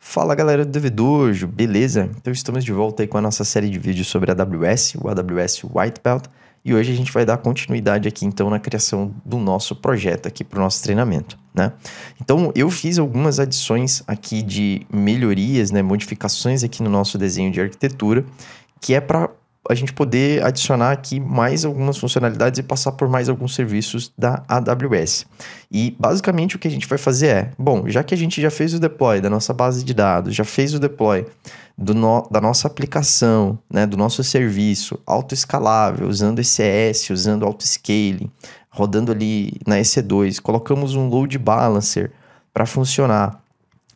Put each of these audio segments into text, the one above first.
Fala galera do Devidojo, beleza? Então estamos de volta aí com a nossa série de vídeos sobre a AWS, o AWS White Belt, e hoje a gente vai dar continuidade aqui então na criação do nosso projeto aqui para o nosso treinamento, né? Então eu fiz algumas adições aqui de melhorias, né, modificações aqui no nosso desenho de arquitetura, que é para a gente poder adicionar aqui mais algumas funcionalidades e passar por mais alguns serviços da AWS. E basicamente o que a gente vai fazer é, bom, já que a gente já fez o deploy da nossa base de dados, já fez o deploy no, da nossa aplicação, né, do nosso serviço autoescalável, usando ECS, usando autoscaling, rodando ali na EC2, colocamos um load balancer para funcionar,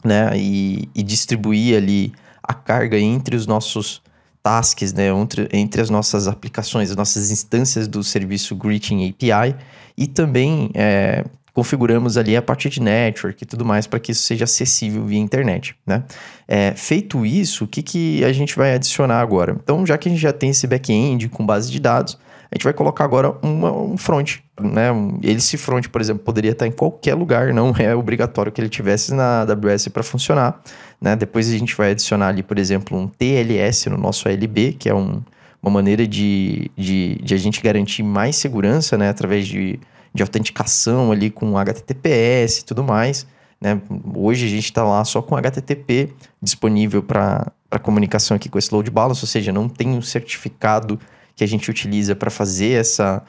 né, e, e distribuir ali a carga entre os nossos tasks né, entre, entre as nossas aplicações, as nossas instâncias do serviço Greeting API e também é, configuramos ali a parte de network e tudo mais para que isso seja acessível via internet. Né? É, feito isso, o que, que a gente vai adicionar agora? Então, já que a gente já tem esse back-end com base de dados, a gente vai colocar agora uma, um front, né? Ele, esse front, por exemplo, poderia estar em qualquer lugar, não é obrigatório que ele tivesse na AWS para funcionar, né? Depois a gente vai adicionar ali, por exemplo, um TLS no nosso LB, que é um, uma maneira de, de, de, a gente garantir mais segurança, né? Através de, de autenticação ali com HTTPS e tudo mais, né? Hoje a gente está lá só com HTTP disponível para comunicação aqui com esse load balance, ou seja, não tem um certificado que a gente utiliza para fazer essa,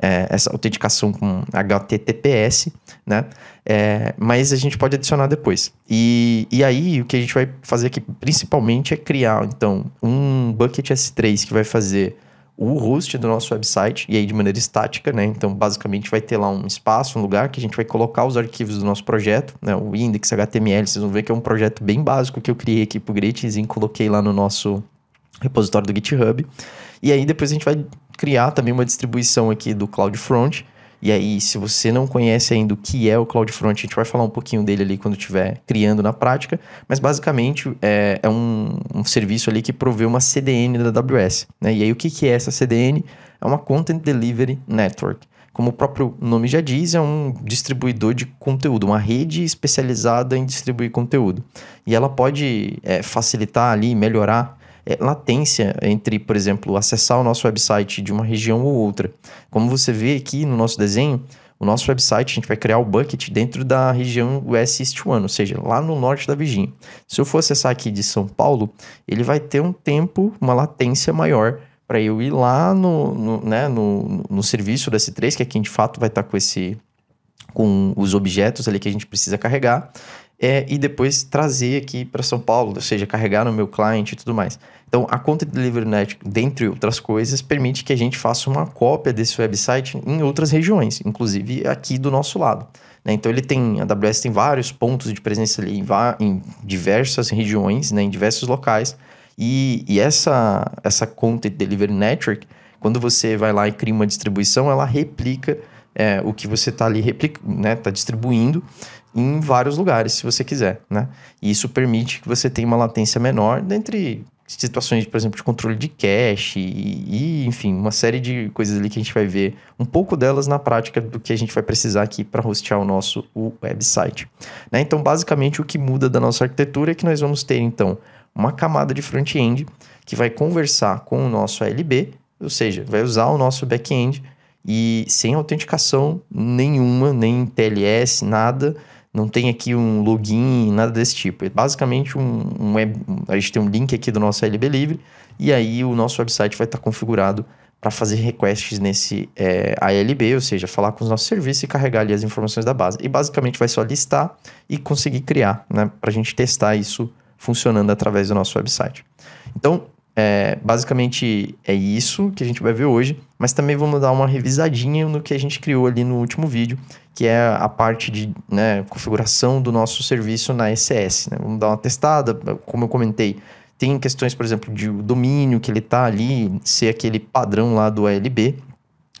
é, essa autenticação com HTTPS, né? É, mas a gente pode adicionar depois. E, e aí, o que a gente vai fazer aqui principalmente é criar, então, um bucket S3 que vai fazer o host do nosso website, e aí de maneira estática, né? Então, basicamente, vai ter lá um espaço, um lugar que a gente vai colocar os arquivos do nosso projeto, né? O index, HTML, vocês vão ver que é um projeto bem básico que eu criei aqui pro Greetings e coloquei lá no nosso repositório do GitHub. E aí depois a gente vai criar também uma distribuição aqui do CloudFront. E aí, se você não conhece ainda o que é o CloudFront, a gente vai falar um pouquinho dele ali quando estiver criando na prática. Mas basicamente é, é um, um, serviço ali que provê uma CDN da AWS. Né? E aí, o que, que é essa CDN? É uma Content Delivery Network. Como o próprio nome já diz, é um distribuidor de conteúdo, uma rede especializada em distribuir conteúdo. E ela pode é, facilitar ali, melhorar é, latência entre, por exemplo, acessar o nosso website de uma região ou outra. Como você vê aqui no nosso desenho, o nosso website, a gente vai criar o bucket dentro da região US East One, ou seja, lá no norte da Virgínia. Se eu for acessar aqui de São Paulo, ele vai ter um tempo, uma latência maior para eu ir lá no, no né, no, no, serviço do S3, que é quem de fato vai estar tá com esse com os objetos ali que a gente precisa carregar é, e depois trazer aqui para São Paulo, ou seja, carregar no meu cliente e tudo mais. Então, a conta de Network, dentre outras coisas, permite que a gente faça uma cópia desse website em outras regiões, inclusive aqui do nosso lado. Né? Então, ele tem, a AWS tem vários pontos de presença ali em, em diversas regiões, né? em diversos locais. E, e essa, essa conta de Delivery Network, quando você vai lá e cria uma distribuição, ela replica é, o que você está ali replicando, né, está distribuindo em vários lugares, se você quiser, né? E isso permite que você tenha uma latência menor dentre situações, por exemplo, de controle de cache e, e, enfim, uma série de coisas ali que a gente vai ver um pouco delas na prática do que a gente vai precisar aqui para hostear o nosso o website. Né? Então, basicamente, o que muda da nossa arquitetura é que nós vamos ter, então, uma camada de front-end que vai conversar com o nosso ALB, ou seja, vai usar o nosso back-end e sem autenticação nenhuma, nem TLS, nada. Não tem aqui um login, nada desse tipo. É basicamente um, um web, a gente tem um link aqui do nosso LB Livre e aí o nosso website vai estar tá configurado para fazer requests nesse é, eh, ALB, ou seja, falar com os nossos serviços e carregar ali as informações da base. E basicamente vai só listar e conseguir criar, né, para a gente testar isso funcionando através do nosso website. Então, é, basicamente é isso que a gente vai ver hoje, mas também vamos dar uma revisadinha no que a gente criou ali no último vídeo, que é a parte de né, configuração do nosso serviço na SS. Né? Vamos dar uma testada, como eu comentei, tem questões, por exemplo, de domínio que ele está ali, ser aquele padrão lá do ALB,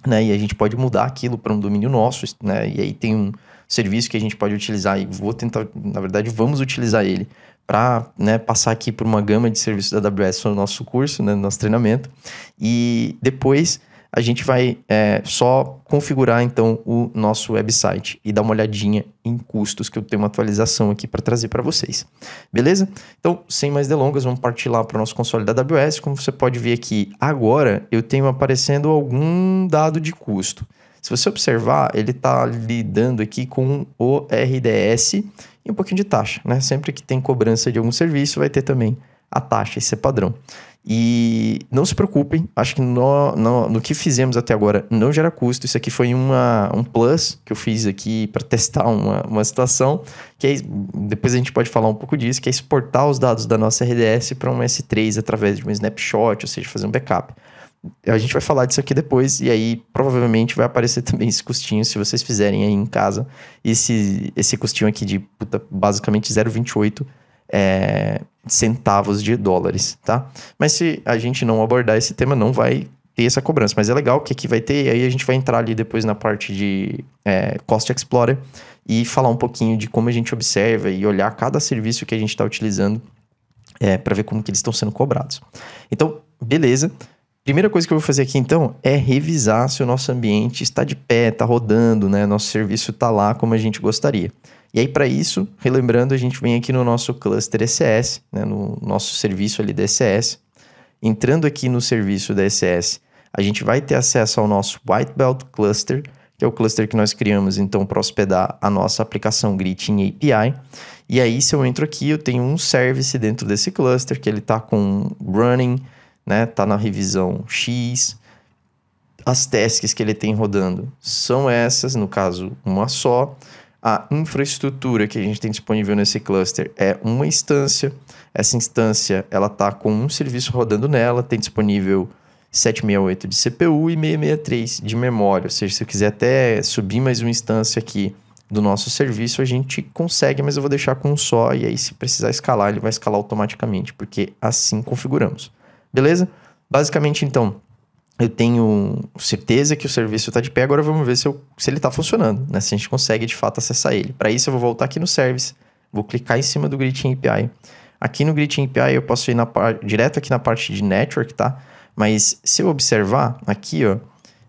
né? E a gente pode mudar aquilo para um domínio nosso, né? E aí tem um serviço que a gente pode utilizar e vou tentar, na verdade, vamos utilizar ele para né, passar aqui por uma gama de serviços da AWS no nosso curso, né, no nosso treinamento. E depois a gente vai é, só configurar então o nosso website e dar uma olhadinha em custos, que eu tenho uma atualização aqui para trazer para vocês. Beleza? Então, sem mais delongas, vamos partir lá para o nosso console da AWS. Como você pode ver aqui, agora eu tenho aparecendo algum dado de custo. Se você observar, ele está lidando aqui com o RDS e um pouquinho de taxa, né? Sempre que tem cobrança de algum serviço, vai ter também a taxa, esse é padrão. E não se preocupem, acho que no, no, no que fizemos até agora não gera custo. Isso aqui foi uma, um plus que eu fiz aqui para testar uma, uma situação, que é, depois a gente pode falar um pouco disso, que é exportar os dados da nossa RDS para um S3 através de um snapshot, ou seja, fazer um backup a gente vai falar disso aqui depois, e aí provavelmente vai aparecer também esse custinho se vocês fizerem aí em casa. Esse, esse custinho aqui de puta, basicamente 0,28 é, centavos de dólares, tá? Mas se a gente não abordar esse tema, não vai ter essa cobrança. Mas é legal que aqui vai ter, e aí a gente vai entrar ali depois na parte de é, Cost Explorer e falar um pouquinho de como a gente observa e olhar cada serviço que a gente está utilizando é, para ver como que eles estão sendo cobrados. Então, beleza. Primeira coisa que eu vou fazer aqui então é revisar se o nosso ambiente está de pé, está rodando, né? Nosso serviço está lá como a gente gostaria. E aí, para isso, relembrando, a gente vem aqui no nosso cluster ECS, né? no nosso serviço ali da ECS. Entrando aqui no serviço da ECS, a gente vai ter acesso ao nosso White Belt Cluster, que é o cluster que nós criamos então para hospedar a nossa aplicação Grit em API. E aí, se eu entro aqui, eu tenho um service dentro desse cluster que ele está com running né? Tá na revisão X. As tasks que ele tem rodando são essas, no caso, uma só. A infraestrutura que a gente tem disponível nesse cluster é uma instância. Essa instância, ela tá com um serviço rodando nela, tem disponível 768 de CPU e 663 de memória. Ou seja, se eu quiser até subir mais uma instância aqui do nosso serviço, a gente consegue, mas eu vou deixar com um só. E aí, se precisar escalar, ele vai escalar automaticamente, porque assim configuramos. Beleza? Basicamente, então, eu tenho certeza que o serviço está de pé. Agora vamos ver se, eu, se ele está funcionando, né? Se a gente consegue de fato acessar ele. Para isso, eu vou voltar aqui no Service, vou clicar em cima do Gritin API. Aqui no Gritin API, eu posso ir na par... direto aqui na parte de Network, tá? Mas se eu observar aqui, ó,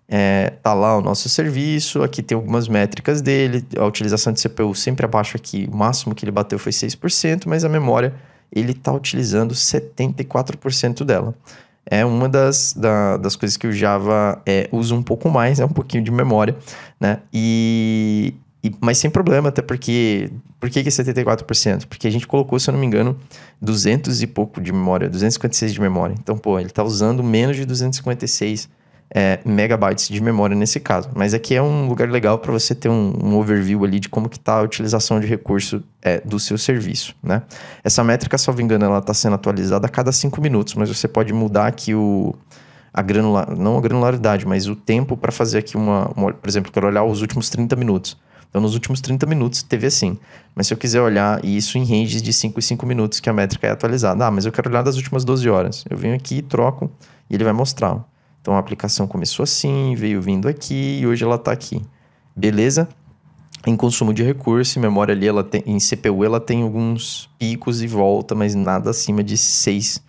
é, tá lá o nosso serviço, aqui tem algumas métricas dele, a utilização de CPU sempre abaixo aqui, o máximo que ele bateu foi 6%, mas a memória ele está utilizando 74% dela. É uma das, da, das coisas que o Java é, usa um pouco mais, é um pouquinho de memória, né? E, e, mas sem problema, até porque... Por que, que é 74%? Porque a gente colocou, se eu não me engano, 200 e pouco de memória, 256 de memória. Então, pô, ele está usando menos de 256 é, megabytes de memória nesse caso. Mas aqui é um lugar legal para você ter um, um, overview ali de como que está a utilização de recurso é, do seu serviço, né? Essa métrica, salvo engano, ela está sendo atualizada a cada cinco minutos, mas você pode mudar aqui o a granular, não a granularidade, mas o tempo para fazer aqui uma, uma, por exemplo, eu quero olhar os últimos 30 minutos. Então, nos últimos 30 minutos teve assim. Mas se eu quiser olhar isso em ranges de 5 e 5 minutos que a métrica é atualizada. Ah, mas eu quero olhar das últimas 12 horas. Eu venho aqui, troco e ele vai mostrar. Então a aplicação começou assim, veio vindo aqui e hoje ela está aqui. Beleza? Em consumo de recurso, em memória ali, ela tem, em CPU ela tem alguns picos e volta, mas nada acima de 6%.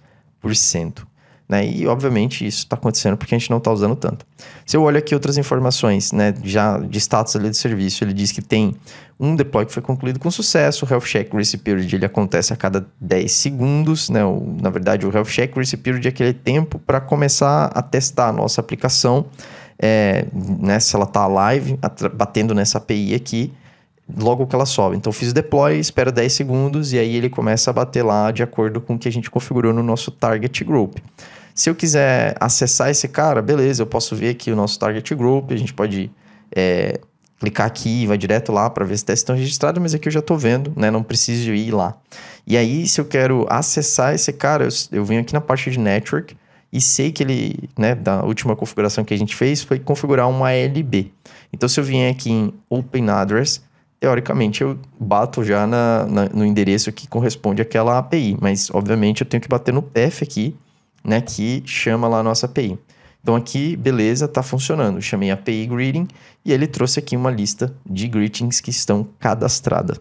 Né? E, obviamente, isso está acontecendo porque a gente não está usando tanto. Se eu olho aqui outras informações, né, já de status ali do serviço, ele diz que tem um deploy que foi concluído com sucesso, o Health Check Release Period ele acontece a cada 10 segundos, né? O, na verdade, o Health Check Release Period é aquele tempo para começar a testar a nossa aplicação, é, né, se ela está live, batendo nessa API aqui, logo que ela sobe. Então, eu fiz o deploy, espero 10 segundos e aí ele começa a bater lá de acordo com o que a gente configurou no nosso target group. Se eu quiser acessar esse cara, beleza, eu posso ver aqui o nosso target group, a gente pode é, clicar aqui, e vai direto lá para ver se está estão registrados, mas aqui eu já estou vendo, né? Não preciso ir lá. E aí, se eu quero acessar esse cara, eu, eu venho aqui na parte de network e sei que ele, né, da última configuração que a gente fez foi configurar uma LB. Então, se eu vier aqui em Open Address, teoricamente eu bato já na, na, no endereço que corresponde àquela API, mas obviamente eu tenho que bater no path aqui né, que chama lá a nossa API. Então aqui, beleza, está funcionando. chamei chamei API Greeting e ele trouxe aqui uma lista de greetings que estão cadastradas.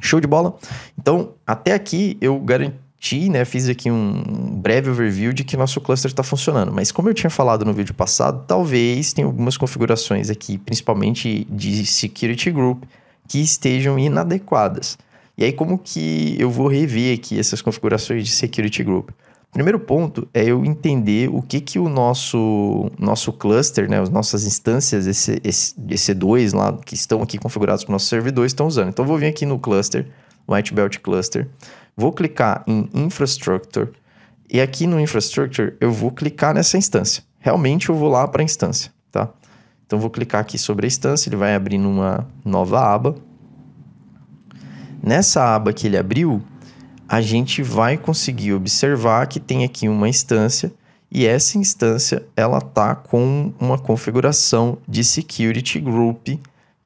Show de bola? Então, até aqui eu garanti, né, fiz aqui um breve overview de que nosso cluster está funcionando. Mas como eu tinha falado no vídeo passado, talvez tenha algumas configurações aqui, principalmente de Security Group, que estejam inadequadas. E aí como que eu vou rever aqui essas configurações de Security Group? Primeiro ponto é eu entender o que, que o nosso, nosso cluster, né, as nossas instâncias, esse, esse, esse 2 lá, que estão aqui configurados para o nosso servidor, estão usando. Então, eu vou vir aqui no cluster, Whitebelt Cluster, vou clicar em Infrastructure, e aqui no Infrastructure eu vou clicar nessa instância. Realmente eu vou lá para a instância, tá? Então, vou clicar aqui sobre a instância, ele vai abrir numa nova aba. Nessa aba que ele abriu, a gente vai conseguir observar que tem aqui uma instância e essa instância ela tá com uma configuração de security group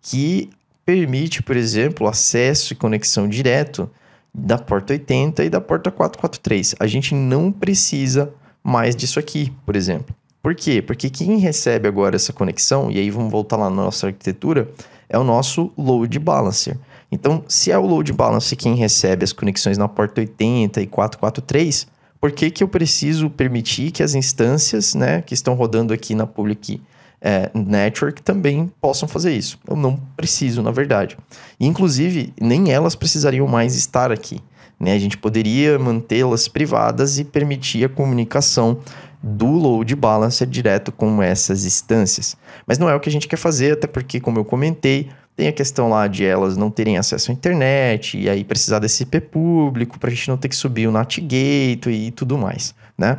que permite, por exemplo, acesso e conexão direto da porta 80 e da porta 443. A gente não precisa mais disso aqui, por exemplo. Por quê? Porque quem recebe agora essa conexão, e aí vamos voltar lá na nossa arquitetura, é o nosso load balancer. Então, se é o load balancer quem recebe as conexões na porta 80 e 443, por que, que eu preciso permitir que as instâncias né, que estão rodando aqui na public é, network também possam fazer isso? Eu não preciso, na verdade. E, inclusive, nem elas precisariam mais estar aqui. Né? A gente poderia mantê-las privadas e permitir a comunicação do load balancer direto com essas instâncias. Mas não é o que a gente quer fazer, até porque, como eu comentei, tem a questão lá de elas não terem acesso à internet, e aí precisar desse IP público para a gente não ter que subir o NAT-gate e tudo mais, né?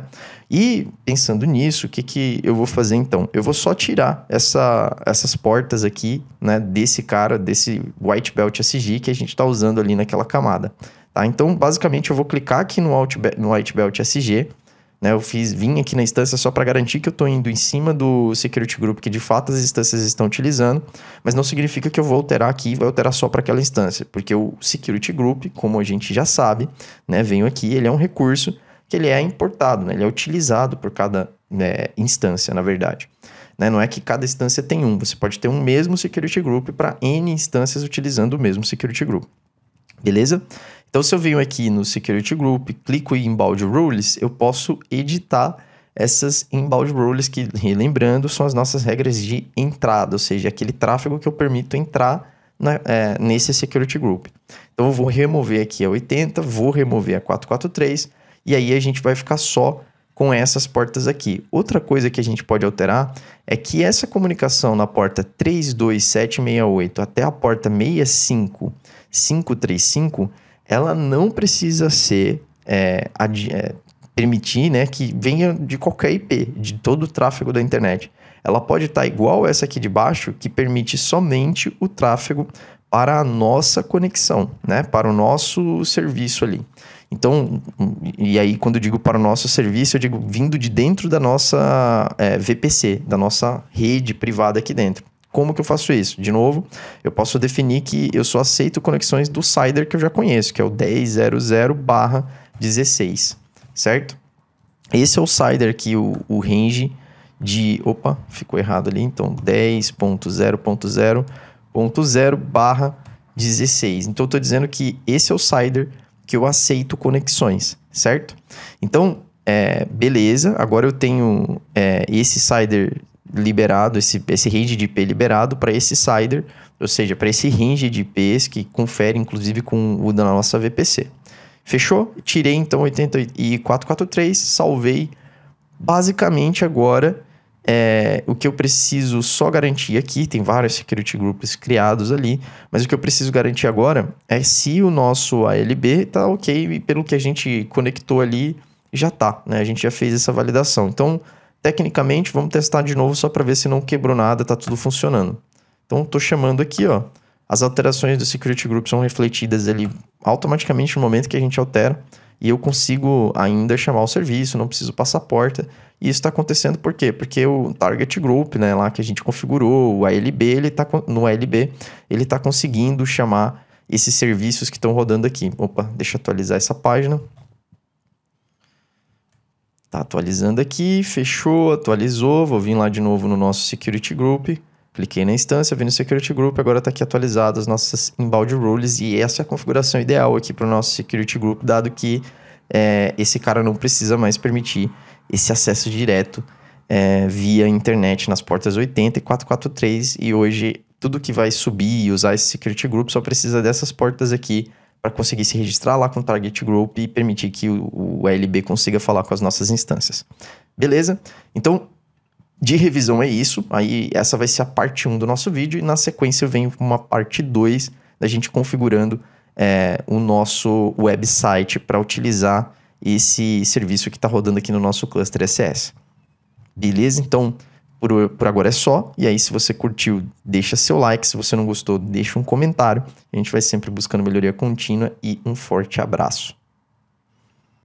E pensando nisso, o que, que eu vou fazer então? Eu vou só tirar essa, essas portas aqui, né, desse cara, desse white belt SG que a gente está usando ali naquela camada. Tá? Então, basicamente, eu vou clicar aqui no, no White Belt SG né? Eu fiz, vim aqui na instância só para garantir que eu estou indo em cima do security group que de fato as instâncias estão utilizando, mas não significa que eu vou alterar aqui e vai alterar só para aquela instância, porque o security group, como a gente já sabe, né, venho aqui, ele é um recurso que ele é importado, né? ele é utilizado por cada né, instância, na verdade. Né? Não é que cada instância tem um, você pode ter um mesmo security group para N instâncias utilizando o mesmo security group. Beleza? Então, se eu venho aqui no Security Group, clico em Inbound Rules, eu posso editar essas inbound rules que, relembrando, são as nossas regras de entrada, ou seja, aquele tráfego que eu permito entrar na, é, nesse security group. Então, eu vou remover aqui a 80, vou remover a 443, e aí a gente vai ficar só com essas portas aqui. Outra coisa que a gente pode alterar é que essa comunicação na porta 32768 até a porta 65535 ela não precisa ser é, é, permitir né, que venha de qualquer IP, de todo o tráfego da internet. Ela pode estar tá igual essa aqui de baixo, que permite somente o tráfego para a nossa conexão, né, para o nosso serviço ali. Então, e aí quando eu digo para o nosso serviço, eu digo vindo de dentro da nossa é, VPC, da nossa rede privada aqui dentro. Como que eu faço isso? De novo, eu posso definir que eu só aceito conexões do CIDR que eu já conheço, que é o 10.00/16, certo? Esse é o CIDR que o, o range de, opa, ficou errado ali, então 10.0.0.0/16. Então eu estou dizendo que esse é o CIDR que eu aceito conexões, certo? Então, é, beleza, agora eu tenho é, esse CIDR liberado, esse, esse range de IP liberado para esse CIDR, ou seja, para esse range de IPs que confere inclusive com o da nossa VPC. Fechou? Tirei então 80443, salvei. Basicamente agora é, o que eu preciso só garantir aqui, tem vários security groups criados ali, mas o que eu preciso garantir agora é se o nosso ALB está ok, e pelo que a gente conectou ali, já está né? A gente já fez essa validação. Então, tecnicamente, vamos testar de novo só para ver se não quebrou nada, está tudo funcionando. Então, estou chamando aqui, ó, as alterações do security group são refletidas ali automaticamente no momento que a gente altera e eu consigo ainda chamar o serviço, não preciso passar a porta. E isso está acontecendo por quê? Porque o target group, né, lá que a gente configurou, o ALB, ele tá no ALB, ele está conseguindo chamar esses serviços que estão rodando aqui. Opa, deixa eu atualizar essa página. Tá atualizando aqui, fechou, atualizou. Vou vir lá de novo no nosso Security Group. Cliquei na instância, vim no Security Group, agora tá aqui atualizado as nossas inbound rules e essa é a configuração ideal aqui para o nosso Security Group, dado que é, esse cara não precisa mais permitir esse acesso direto é, via internet nas portas 80 e 443 e hoje tudo que vai subir e usar esse Security Group só precisa dessas portas aqui para conseguir se registrar lá com o Target Group e permitir que o, o LB consiga falar com as nossas instâncias. Beleza? Então, de revisão é isso. Aí essa vai ser a parte 1 do nosso vídeo e na sequência vem uma parte 2 da gente configurando é, o nosso website para utilizar esse serviço que está rodando aqui no nosso cluster SS. Beleza? Então, por, por agora é só. E aí, se você curtiu, deixa seu like. Se você não gostou, deixa um comentário. A gente vai sempre buscando melhoria contínua e um forte abraço.